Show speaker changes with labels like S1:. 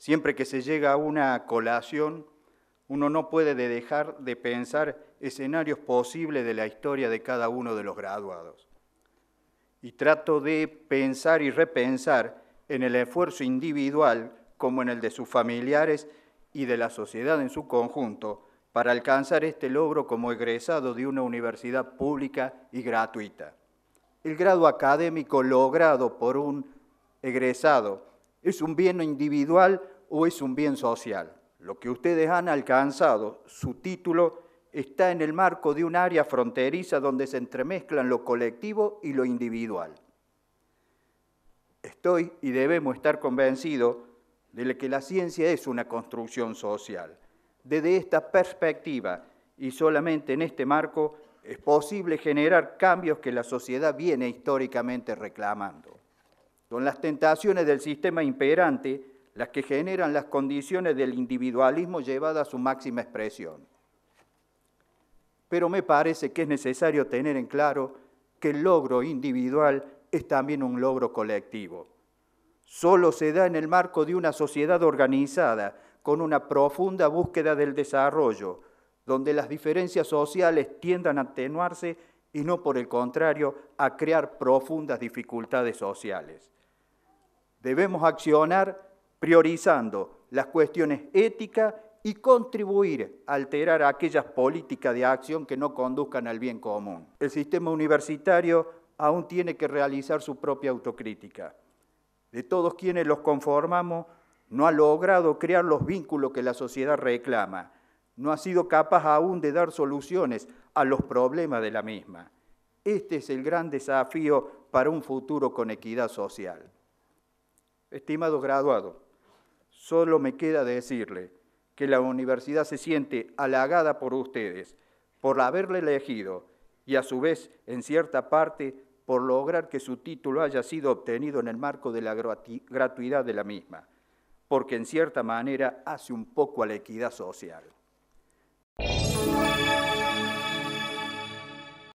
S1: Siempre que se llega a una colación, uno no puede dejar de pensar escenarios posibles de la historia de cada uno de los graduados. Y trato de pensar y repensar en el esfuerzo individual como en el de sus familiares y de la sociedad en su conjunto para alcanzar este logro como egresado de una universidad pública y gratuita. El grado académico logrado por un egresado ¿Es un bien individual o es un bien social? Lo que ustedes han alcanzado, su título, está en el marco de un área fronteriza donde se entremezclan lo colectivo y lo individual. Estoy y debemos estar convencidos de que la ciencia es una construcción social. Desde esta perspectiva y solamente en este marco es posible generar cambios que la sociedad viene históricamente reclamando. Son las tentaciones del sistema imperante las que generan las condiciones del individualismo llevada a su máxima expresión. Pero me parece que es necesario tener en claro que el logro individual es también un logro colectivo. Solo se da en el marco de una sociedad organizada, con una profunda búsqueda del desarrollo, donde las diferencias sociales tiendan a atenuarse y no por el contrario a crear profundas dificultades sociales. Debemos accionar priorizando las cuestiones éticas y contribuir a alterar aquellas políticas de acción que no conduzcan al bien común. El sistema universitario aún tiene que realizar su propia autocrítica. De todos quienes los conformamos, no ha logrado crear los vínculos que la sociedad reclama, no ha sido capaz aún de dar soluciones a los problemas de la misma. Este es el gran desafío para un futuro con equidad social. Estimado graduado, solo me queda decirle que la universidad se siente halagada por ustedes, por haberle elegido y a su vez, en cierta parte, por lograr que su título haya sido obtenido en el marco de la gratuidad de la misma, porque en cierta manera hace un poco a la equidad social.